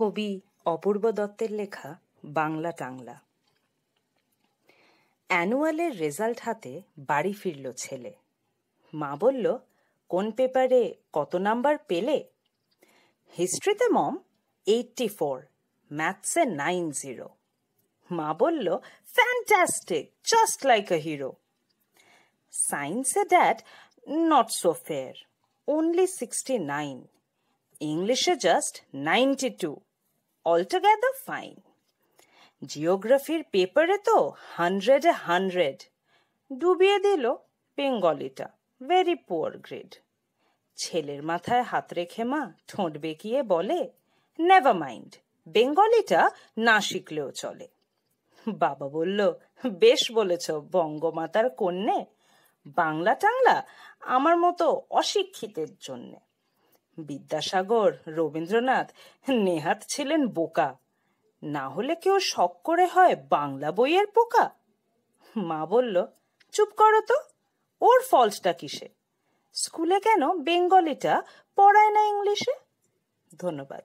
কবি অপূর্ব দত্তের লেখা বাংলা টাংলা অ্যানুয়ালের রেজাল্ট হাতে বাড়ি ফিরল ছেলে মা বলল কোন পেপারে কত নাম্বার পেলে হিস্ট্রিতে মম এইটটি ফোর ম্যাথসে নাইন জিরো মা বলল fantastic just like a hero সায়েন্সে that not so fair only sixty nine ইংলিশে just ninety two altogether fine জিওগ্রাফির পেপারে তো হান্ড্রেডে হান্ড্রেড e ডুবিয়ে দিল বেঙ্গলিটা ভেরি পুয়ার গ্রেড ছেলের মাথায় হাত রেখে মা ঠোঁট বেঁকিয়ে বলে নেভার মাইন্ড বেঙ্গলিটা না শিখলেও চলে বাবা বলল বেশ বলেছ বঙ্গমাতার কন্যে বাংলা টাংলা আমার মতো অশিক্ষিতের জন্যে বিদ্যাসাগর রবীন্দ্রনাথ নেহাত ছিলেন বোকা না হলে কেউ শখ করে হয় বাংলা বইয়ের পোকা মা বলল চুপ করো তো ওর ফলসটা কিসে স্কুলে কেন বেঙ্গলিটা পড়ায় না ইংলিশে ধন্যবাদ